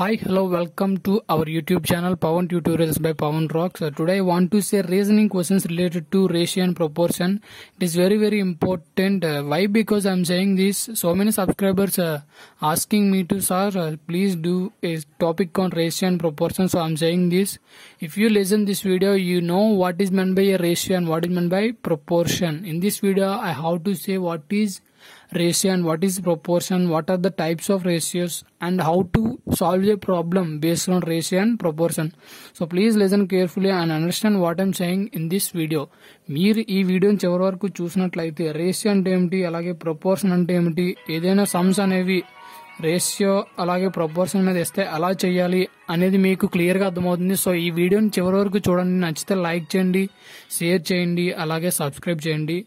Hi, hello, welcome to our YouTube channel Pavan Tutorials by Pavan Rocks. So uh, today I want to say reasoning questions related to ratio and proportion. It is very very important. Uh, why? Because I am saying this. So many subscribers uh, asking me to sir, uh, please do a topic on ratio and proportion. So I am saying this. If you listen this video, you know what is meant by a ratio and what is meant by proportion. In this video, I have to say what is ratio and what is proportion, what are the types of ratios and how to solve a problem based on ratio and proportion. So please listen carefully and understand what I'm saying in this video మీరు ఈ వీడియోని చివరి వరకు చూసినట్లయితే ratio అంటే ఏమిటి అలాగే proportion అంటే ఏమిటి ఏదైనా సమ్స్ అనేవి రేషియో అలాగే ప్రపోర్షన్ అనేది ఇస్తే అలా చేయాలి అనేది మీకు క్లియర్గా అర్థమవుతుంది సో ఈ వీడియోని చివరి వరకు చూడండి నచ్చితే లైక్ చేయండి షేర్ చేయండి అలాగే సబ్స్క్రైబ్ చేయండి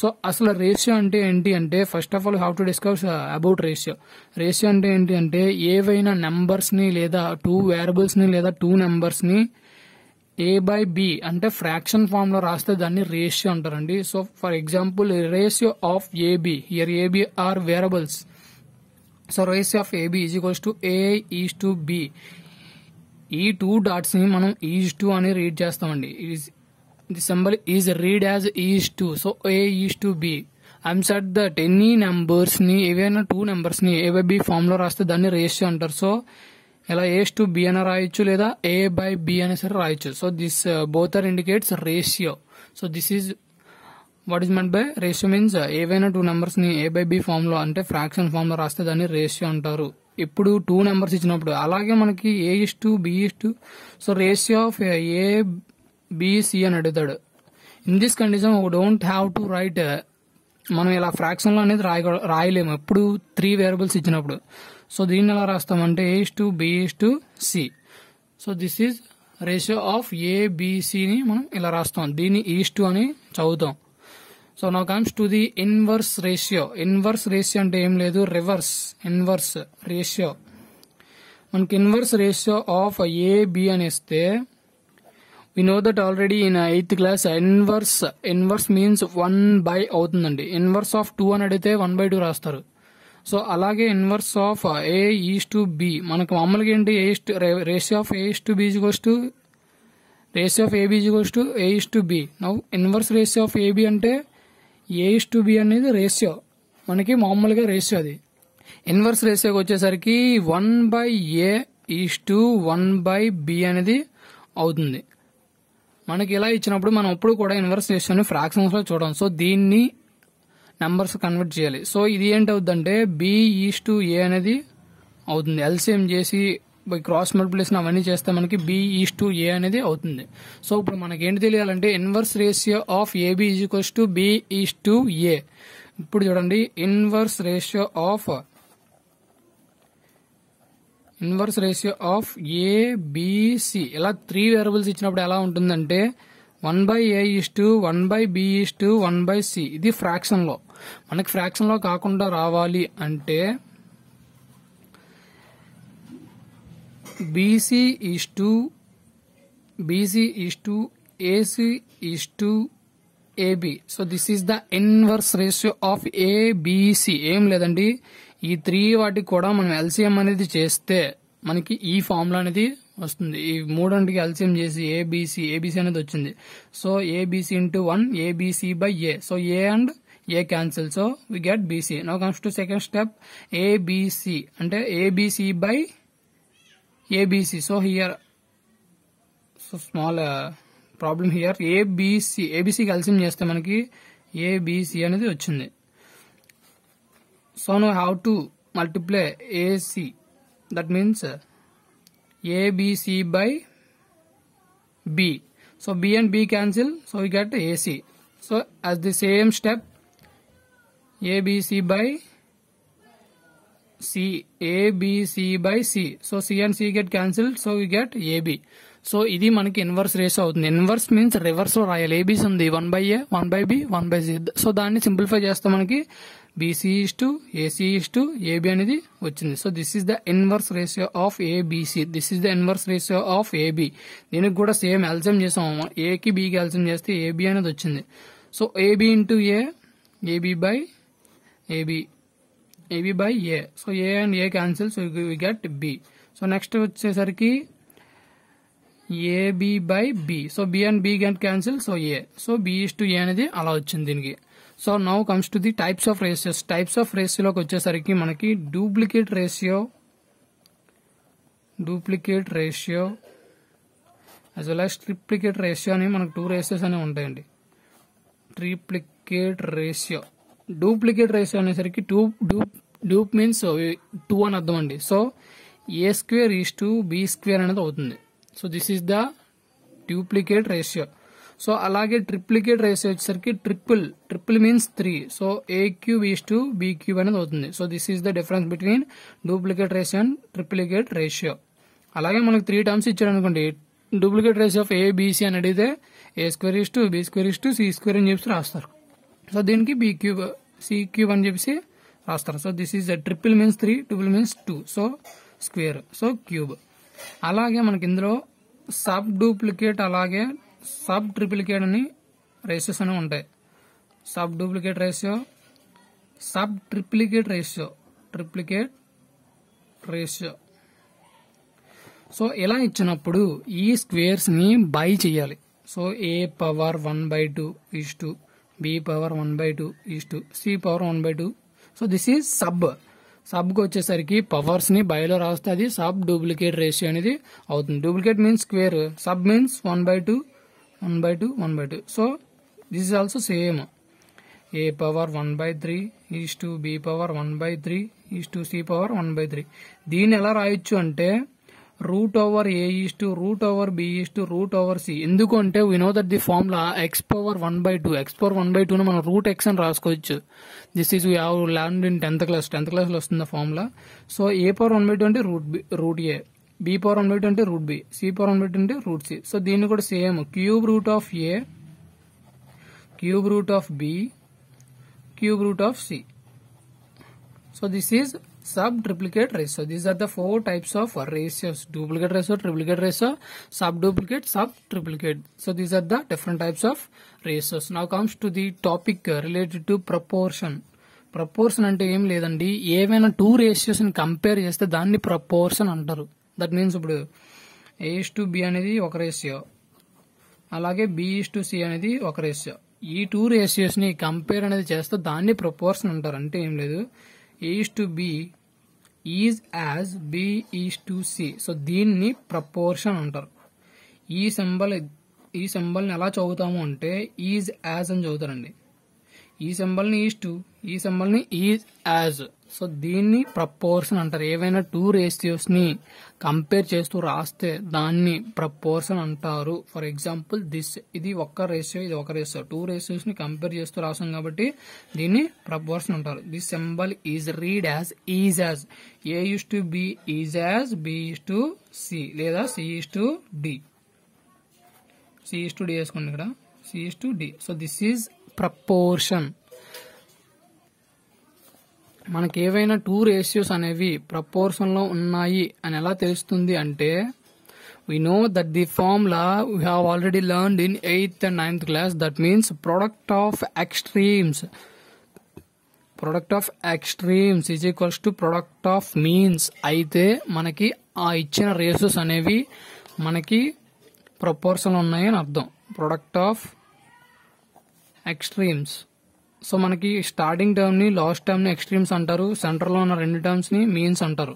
సో అసలు రేషియో అంటే ఏంటి అంటే first of all how to discuss about ratio ratio అంటే ఏంటి అంటే ఏవైనా నెంబర్స్ని లేదా టూ వేరబుల్స్ని లేదా టూ నెంబర్స్ని ఏ బై బి అంటే ఫ్రాక్షన్ ఫామ్ లో రాస్తే దాన్ని రేషియో అంటారండి so for example ratio of AB here AB are variables so ratio of AB is equals to A is to B ఈ టూ డాట్స్ ని మనం ఈజ్ టు అని read చేస్తామండి the symbol is read as e is to so a is to b I'm set that any నెంబర్స్ని ఏవైనా two నెంబర్స్ని ఏవై B ఫామ్లో రాస్తే దాన్ని రేషియో అంటారు సో ఇలా ఏస్ టు బి అని రాయొచ్చు లేదా ఏ బై బి అనే సరే రాయొచ్చు so this both are indicates ratio so this is what is meant by ratio means ఏవైనా టూ నెంబర్స్ని ఏ బై బి ఫామ్లో అంటే ఫ్రాక్షన్ ఫామ్లో రాస్తే దాన్ని రేషియో అంటారు ఇప్పుడు టూ నెంబర్స్ ఇచ్చినప్పుడు అలాగే మనకి A is to B is to so ratio of A BC అని అడుగుతాడు in this condition don't have to write మనం ఇలా ఫ్రాక్షన్లో అనేది రాయ రాయలేము ఎప్పుడు త్రీ వేరియబుల్స్ ఇచ్చినప్పుడు సో దీన్ని ఎలా రాస్తామంటే A is to B is to C so this is ratio of ఏబిసిని మనం ఇలా రాస్తాం దీన్ని ఈస్ టు అని చదువుతాం so now comes to the inverse ratio inverse ratio అంటే ఏం లేదు రివర్స్ ఇన్వర్స్ రేషియో మనకి ఇన్వర్స్ రేషియో ఆఫ్ ఏబి అని ఇస్తే we know that already in eighth class inverse inverse means one by అవుతుందండి ఇన్వర్స్ ఆఫ్ టూ అని అడిగితే one by two రాస్తారు సో అలాగే inverse of A is to B మనకు మామూలుగా ఏంటి A ratio of A to B's goes to ratio of ABs goes to A is to B now inverse ratio of AB అంటే A is to B అనేది ratio మనకి మామూలుగా ratio అది inverse రేషియోకి వచ్చేసరికి one by A is to one by B అనేది అవుతుంది మనకి ఇలా ఇచ్చినప్పుడు మనం ఇప్పుడు కూడా ఇన్వర్స్ రేషియోని ఫ్రాక్షన్స్ లో చూడం సో దీన్ని నెంబర్స్ కన్వర్ట్ చేయాలి సో ఇది ఏంటి ఏంటవుతుందంటే బి ఈస్ టు ఏ అనేది అవుతుంది ఎల్సిఎం చేసి క్రాస్ మల్టిప్లేషన్ అవన్నీ చేస్తే మనకి బి ఈస్ టు ఏ అనేది అవుతుంది సో ఇప్పుడు మనకి ఏంటి తెలియాలంటే inverse ratio of AB is equals to B is to A ఇప్పుడు చూడండి inverse ratio of inverse ratio of ABC ఇలా త్రీ వేరియబుల్స్ ఇచ్చినప్పుడు ఎలా ఉంటుందంటే one by A is to one by B is to one by C ఇది ఫ్రాక్షన్లో మనకి ఫ్రాక్షన్లో కాకుండా రావాలి అంటే BC is to BC is to AC is to AB so this is the inverse ratio of ABC ఏం లేదండి ఈ త్రీ వాటికి కూడా మనం ఎల్సిఎం అనేది చేస్తే మనకి ఈ ఫార్ములా అనేది వస్తుంది ఈ మూడంటికి ఎల్సిఎం చేసి ఏబీసీ ఏబీసీ అనేది వచ్చింది so ABC into one ABC by A so A and A cancel so we get BC now comes to second step ABC అంటే ABC by ABC so here so small problem here ABC ఏబీసీకి LCM చేస్తే మనకి ABC అనేది వచ్చింది So now how to multiply AC that means ABC by B. So B and B cancel so we get AC. So as the same step ABC by C A B C by C. So C and C get cancelled. So we get AB. So ఇది మనకి inverse ratio అవుతుంది inverse means reverse రాయాలి ABs ఉంది one by A one by B one by C so దాన్ని simplify చేస్తే మనకి BC to AC to AB అనేది వచ్చింది so this is the inverse ratio of ABC this is the inverse ratio of AB దీనికి కూడా same అల్సమ్ చేసాము ఏకి బికి అల్సమ్ చేస్తే ఏబి అనేది వచ్చింది so AB into A AB by AB AB by A so A and A cancel so we get B so next వచ్చేసరికి AB by B so B and B get cancel so A so B is to A అనేది అలా వచ్చింది దీనికి so now comes to the types of ratios types of రేషియోలోకి వచ్చేసరికి మనకి duplicate ratio duplicate ratio as well as triplicate ratio అని మనకు two ratios అనేవి ఉంటాయండి ట్రిప్లికేట్ రేషియో డూప్లికేట్ రేషియో అనేసరికి two dupe dupe means two అని అర్థం అండి so A square is to B square అనేది అవుతుంది so this is the duplicate ratio so అలాగే ట్రిప్లికేట్ రైస్ వచ్చేసరికి triple triple means three so A cube is to B cube అనేది అవుతుంది so this is the difference between duplicate ratio and triplicate ratio అలాగే మనకు three terms ఇచ్చాడు అనుకోండి duplicate race of ABC అని అడిగితే A square is to B square is to C square అని చెప్పి రాస్తారు సో దీనికి బి క్యూబ్ సి క్యూబ్ అని చెప్పి రాస్తారు so this is triple means three triple means two so square so cube అలాగే మనకి ఇందులో సబ్ డూప్లికేట్ అలాగే సబ్ ట్రిప్లికేట్ అని రేషియోస్ అనేవి ఉంటాయి sub duplicate ratio sub triplicate ratio triplicate ratio so ఇలా ఇచ్చినప్పుడు ఈ స్క్వేర్స్ని బై చేయాలి so A power one by two is to B power one by two is to C power one by two so this is sub సబ్కి వచ్చేసరికి పవర్స్ని బైలో రాస్తే అది sub duplicate ratio అనేది అవుతుంది duplicate means square sub means one by two one by two one by two so this is also same A power one by three is to B power one by three is to C power one by three దీన్ని ఎలా రాయొచ్చు అంటే root over A is to root over B is to root over C ఎందుకంటే we know that the formula X power one by two X power one by టూను మనం root X అని రాసుకోవచ్చు this is we have learned in tenth class tenth క్లాస్లో వస్తుంది formula so A power one by two అంటే root B root A B power అన్ బిట్ అంటే రూట్ బి సి పవర్ అన్ బిట్ అంటే రూట్ సి సో దీన్ని కూడా same cube root of A cube root of B cube root of C so this is sub triplicate ratio these are the four types of ratios duplicate ratio triplicate ratio sub duplicate sub triplicate so these are the different types of ratios now comes to the topic related to proportion proportion అంటే ఏం లేదండి ఏవైనా two ratios ని compare చేస్తే దాన్ని proportion అంటారు that means ఇప్పుడు ఏ to B అనేది ఒక రేషియో అలాగే బి టు సి అనేది ఒక రేషియో ఈ టూ ని కంపేర్ అనేది చేస్తే దాన్ని ప్రపోర్షన్ అంటారు అంటే ఏం లేదు A is to B is as B is to C so దీన్ని ప్రపోర్షన్ అంటారు ఈ సింబల్ ఈ సింబల్ని ఎలా చదువుతాము అంటే ఈజ్ యాజ్ అని చదువుతారండి ఈ సింబల్ని ఈజ్ టు ఈ సింబల్ ని ఈజ్ యాజ్ సో దీన్ని ప్రపోర్షన్ అంటారు ఏవైనా టూ రేషియోస్ ని కంపేర్ చేస్తూ రాస్తే దాన్ని ప్రపోర్షన్ అంటారు ఫర్ ఎగ్జాంపుల్ దిస్ ఇది ఒక్క రేషియో ఇది ఒక రేషియో టూ రేషియోస్ ని కంపేర్ చేస్తూ రాస్తాం కాబట్టి దీన్ని ప్రపోర్షన్ అంటారు this symbol is read as is as A is to B is as B is to C లేదా C to D C is to D వేసుకోండి ఇక్కడ C is to D so this is proportion మనకి ఏవైనా two ratios అనేవి proportion లో ఉన్నాయి అని ఎలా తెలుస్తుంది అంటే we know that the formula we have already learn in eighth and ninth class that means product of extremes product of extremes is equals to product of means అయితే మనకి ఆ ఇచ్చిన రేషియోస్ అనేవి మనకి ప్రపోర్షన్ అని అర్థం ప్రొడక్ట్ ఆఫ్ ఎక్స్ట్రీమ్స్ సో మనకి starting టర్మ్ని లాస్ట్ టర్మ్ని ఎక్స్ట్రీమ్స్ అంటారు సెంటర్లో ఉన్న రెండు టర్మ్స్ని మీన్స్ అంటారు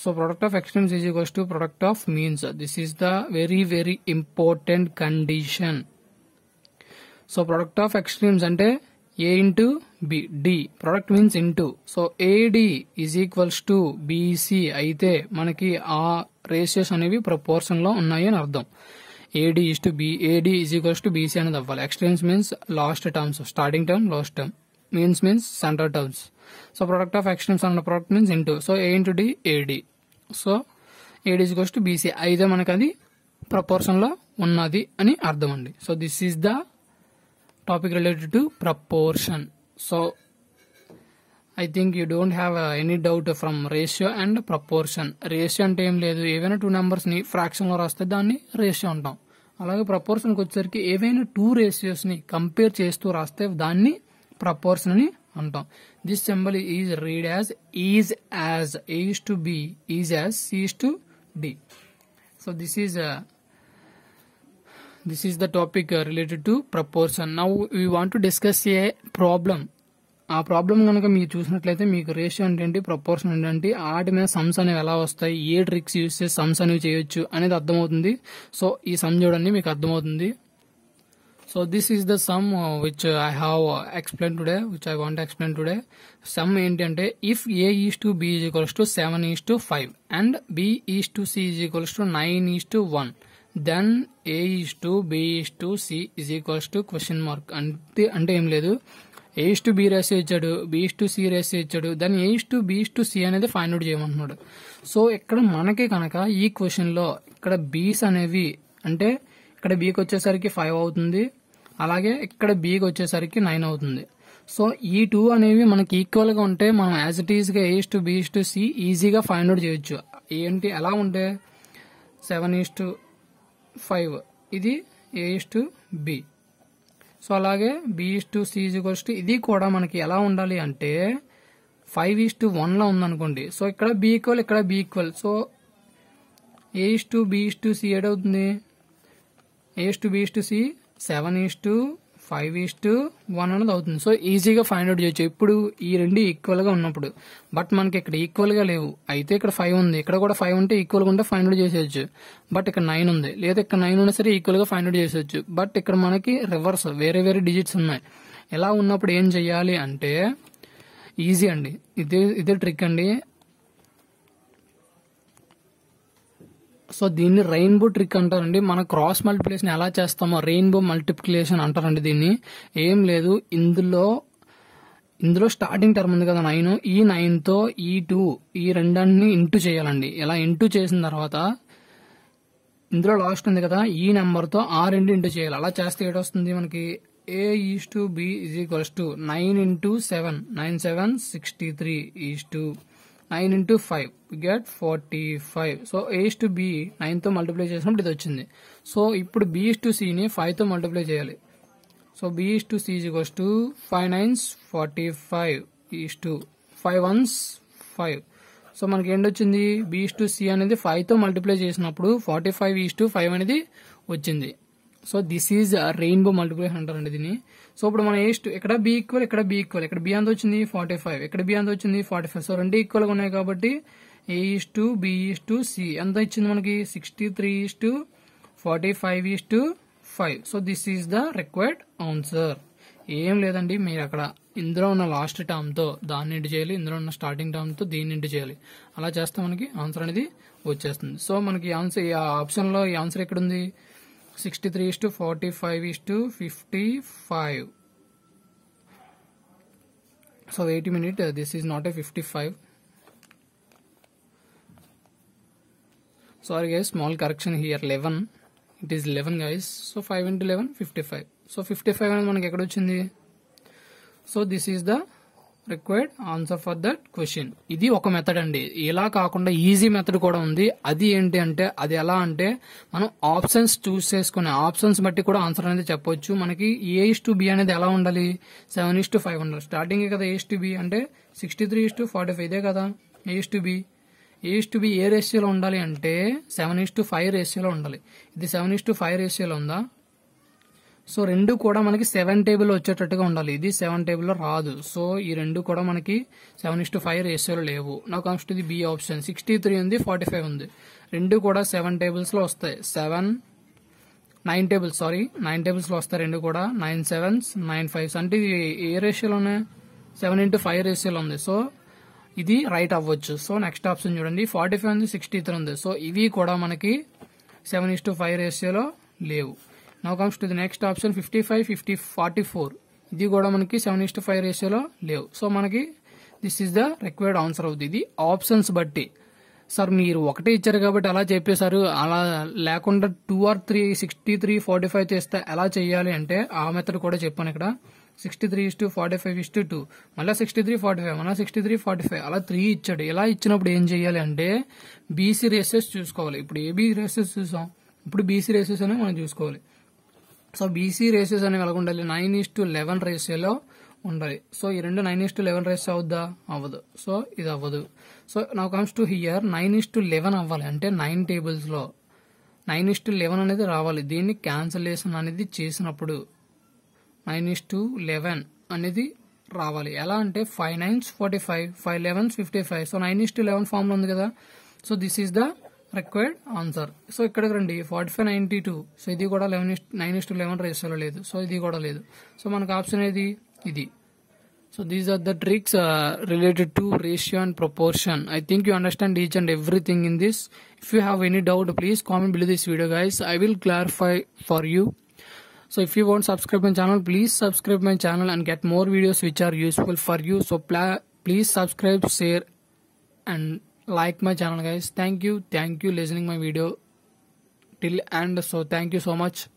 so product of extremes is equals to product of means this is the very very important condition so product of extremes అంటే A into B D product means into so AD is equals to BC అయితే మనకి ఆ ratios అనేవి ప్రపోర్షన్లో ఉన్నాయని అర్థం AD is to B AD is equals to BC అనేది అవ్వాలి extremes means last terms starting term last term means means center terms so product of extremes and product means into so A into D AD so AD is equals to BC అయితే మనకు అది ప్రపోర్షన్లో ఉన్నది అని అర్థం అండి so this is the topic related to proportion so I think you don't have any doubt from ratio and proportion ratio అంటే ఏం లేదు ఏవైనా టూ నెంబర్స్ని ఫ్రాక్షన్లో రాస్తే దాన్ని రేషియో అంటాం అలాగే ప్రపోర్షన్కి వచ్చేసరికి ఏవైనా టూ రేషియోస్ని కంపేర్ చేస్తూ రాస్తే దాన్ని ప్రపోర్షన్ అని అంటాం this symbol is read as is as is to B is as C is to D so this is this is the topic related to proportion now we want to discuss a problem ఆ problem కనుక మీరు చూసినట్లయితే మీకు ratio అంటే ఏంటి proportion ఏంటంటే ఆటి మీద సమ్స్ అనేవి ఎలా వస్తాయి ఏ ట్రిక్స్ యూజ్ చేసి సమ్స్ అనేవి చేయొచ్చు అనేది అర్థమవుతుంది సో ఈ సమ్ చూడండి మీకు అర్థమవుతుంది so this is the sum which I have explain today which I want explain today sum ఏంటంటే if A is to B is equals to seven is to five and B is to C is equals to nine is to one then A is to B is to C is equals to question mark అంటే అంటే ఏం లేదు ఏస్ to B రేసే ఇచ్చాడు బీస్ to C రేసే ఇచ్చాడు దాన్ని A is to B is to C అనేది ఫైండ్ అవుట్ చేయమంటున్నాడు సో ఇక్కడ మనకి కనుక ఈ క్వశ్చన్లో ఇక్కడ బీస్ అనేవి అంటే ఇక్కడ బీకి వచ్చేసరికి ఫైవ్ అవుతుంది అలాగే ఇక్కడ బీకి వచ్చేసరికి నైన్ అవుతుంది సో ఈ టూ అనేవి మనకి ఈక్వల్గా ఉంటే మనం యాజ్ ఇట్ గా A is to B is to C ఈజీగా ఫైండ్ అవుట్ చేయొచ్చు ఏంటి ఎలా ఉంటే సెవెన్ ఈస్ టు ఫైవ్ ఇది ఏస్ టు బి సో అలాగే బీఈస్ టు సిఈస్ టు ఇది కూడా మనకి ఎలా ఉండాలి అంటే ఫైవ్ ఈస్ టు వన్లో ఉందనుకోండి సో ఇక్కడ బి ఈక్వల్ ఇక్కడ B equal so A is to B is to C ఏడవుతుంది A is to B is to C seven is to five to one అనేది అవుతుంది సో ఈజీగా ఫైండ్ అవుట్ చేయొచ్చు ఇప్పుడు ఈ రెండు ఈక్వల్గా ఉన్నప్పుడు బట్ మనకి ఇక్కడ ఈక్వల్గా లేవు అయితే ఇక్కడ ఫైవ్ ఉంది ఇక్కడ కూడా ఫైవ్ ఉంటే ఈక్వల్గా ఉంటే ఫైండ్ అవుట్ చేసేయచ్చు బట్ ఇక్కడ నైన్ ఉంది లేదా ఇక్కడ నైన్ ఉన్నా సరే ఈక్వల్గా ఫైండ్ అవుట్ చేసేయచ్చు బట్ ఇక్కడ మనకి రివర్స్ వేరే వేరే డిజిట్స్ ఉన్నాయి ఎలా ఉన్నప్పుడు ఏం చెయ్యాలి అంటే ఈజీ అండి ఇదే ఇదే ట్రిక్ అండి సో దీన్ని రెయిన్బో ట్రిక్ అంటారండి మన క్రాస్ మల్టిప్లికేషన్ ఎలా చేస్తామో రెయిన్బో మల్టిప్లికేషన్ అంటారండి దీన్ని ఏం లేదు ఇందులో ఇందులో స్టార్టింగ్ టర్మ్ ఉంది కదా నైన్ ఈ నైన్తో ఈ టూ ఈ రెండాన్ని ఇంటూ చేయాలండి ఇలా ఇంటూ చేసిన తర్వాత ఇందులో లాస్ట్ ఉంది కదా ఈ నెంబర్తో ఆ రెండు ఇంటూ చేయాలి అలా చేస్తే ఏడు వస్తుంది మనకి A is to B is equals to nine into seven nine seven sixty three is to nine into five get forty five so A is to B నైన్తో మల్టిప్లై చేసినప్పుడు ఇది వచ్చింది సో ఇప్పుడు బీఈస్ టు సిని ఫైవ్తో మల్టిప్లై చేయాలి so B is to C is to five nines forty five is to five ones five so మనకి ఏంటొచ్చింది బీఈస్ టు సి అనేది ఫైవ్తో మల్టిప్లై చేసినప్పుడు forty five is to five అనేది వచ్చింది so this is rainbow multiplication అంటారండి దీన్ని సో ఇప్పుడు మనం ఏస్ట్ ఇక్కడ బి ఈక్వల్ ఇక్కడ బి ఈక్వల్ ఇక్కడ బి అంత వచ్చింది ఫార్టీ ఫైవ్ ఇక్కడ బి అంత వచ్చింది ఫార్టీ ఫైవ్ సో రెండు ఈక్వల్ ఉన్నాయి కాబట్టి A is to B is to C ఎంత ఇచ్చింది మనకి sixty three is to forty five is to five so this is the required answer ఏం లేదండి మీరు అక్కడ ఇందులో ఉన్న లాస్ట్ టర్మ్తో దాన్ని ఇంటి చేయాలి ఇందులో ఉన్న స్టార్టింగ్ టర్మ్తో దీన్ని ఇంటి చేయాలి అలా చేస్తే మనకి ఆన్సర్ అనేది వచ్చేస్తుంది సో మనకి ఆన్సర్ ఆప్షన్ ఆప్షన్లో ఈ ఆన్సర్ ఎక్కడుంది sixty three is to forty five is to fifty five so eighty minute this is not a fifty five sorry guys small correction here eleven it is eleven guys so five into eleven fifty five so fifty five అనేది మనకి ఎక్కడ వచ్చింది so this is the required answer for that question ఇది ఒక method అండి ఇలా కాకుండా easy method కూడా ఉంది అది ఏంటి అంటే అది ఎలా అంటే మనం ఆప్షన్స్ చూస్ చేసుకునే ఆప్షన్స్ బట్టి కూడా ఆన్సర్ అనేది చెప్పొచ్చు మనకి ఏ ఇస్ టు బి అనేది ఎలా ఉండాలి సెవెన్ ఇస్ టు ఫైవ్ ఉండాలి స్టార్టింగ్ కదా ఏస్ టు బి అంటే sixty three is to forty five ఇదే కదా A to B A to B A రేషియోలో ఉండాలి అంటే సెవెన్ ఇస్ టు ఫైవ్ రేషియోలో ఉండాలి ఇది సెవెన్ ఇస్ టు ఫైవ్ రేషియోలో ఉందా సో రెండు కూడా మనకి సెవెన్ టేబుల్ వచ్చేటట్టుగా ఉండాలి ఇది సెవెన్ టేబుల్లో రాదు సో ఈ రెండు కూడా మనకి సెవెన్ ఇస్ టు ఫైవ్ రేషియోలో లేవు నాకు comes B option sixty three ఉంది ఫార్టీ ఫైవ్ ఉంది రెండు కూడా సెవెన్ టేబుల్స్లో వస్తాయి seven nine tables sorry nine టేబుల్స్లో వస్తాయి రెండు కూడా నైన్ సెవెన్స్ నైన్ ఫైవ్స్ అంటే ఇది ఏ ఉన్నాయి సెవెన్ ఇంటూ ఫైవ్ రేషియోలో ఉంది సో ఇది రైట్ అవ్వచ్చు సో నెక్స్ట్ ఆప్షన్ చూడండి ఫార్టీ ఫైవ్ ఉంది సిక్స్టీ త్రీ ఉంది సో ఇవి కూడా మనకి సెవెన్ ఇస్ టు ఫైవ్ రేషియోలో లేవు now comes to the next option fifty five fifty forty four ఇది కూడా మనకి సెవెన్ ఇస్ట్ ఫైవ్ రేషియోలో లేవు సో మనకి this is the required answer అవుతుంది ఇది ఆప్షన్స్ బట్టి సార్ మీరు ఒకటే ఇచ్చారు కాబట్టి అలా చెప్పేశారు అలా లేకుండా two or three sixty three forty five చేస్తే ఎలా చేయాలి అంటే ఆ మెథడ్ కూడా చెప్పాను ఇక్కడ sixty three is to forty five is to two మళ్ళీ సిక్స్టీ త్రీ ఫార్టీ ఫైవ్ మళ్ళీ సిక్స్టీ త్రీ ఫార్టీ ఫైవ్ అలా త్రీ ఇచ్చాడు ఇలా ఇచ్చినప్పుడు ఏం చేయాలి అంటే బీసీ రేసెస్ చూసుకోవాలి ఇప్పుడు ఏబీ రేసెస్ చూసాం ఇప్పుడు బీసీ రేసెస్ అనేవి మనం చూసుకోవాలి సో బీసీ రేసెస్ అనేవి ఎలా ఉండాలి నైన్ ఈస్ టు లెవెన్ రేషియోలో ఉండాలి సో ఈ రెండు nine is to eleven ratio అవుద్దా అవ్వదు సో ఇది అవ్వదు so now comes to here nine is to eleven అవ్వాలి అంటే నైన్ టేబుల్స్లో నైన్ ఈస్ టు లెవెన్ అనేది రావాలి దీన్ని క్యాన్సలేషన్ అనేది చేసినప్పుడు నైన్ ఈస్ టు లెవెన్ అనేది రావాలి ఎలా అంటే five nines forty five five elevens fifty five so nine is to eleven form ఉంది కదా so this is the required answer so ఇక్కడికి రండి forty five ninety two so ఇది కూడా eleven nine is to eleven రేషియోలో లేదు so ఇది కూడా లేదు సో మనకు ఆప్షన్ ఏది ఇది so these are the tricks related to ratio and proportion I think you understand each and everything in this if you have any doubt please comment below this video guys I will clarify for you So if you want subscribe channel please please subscribe channel and and more videos which are useful for you so ప్లా please subscribe, share and like my channel guys thank you thank you listening my video till end. so thank you so much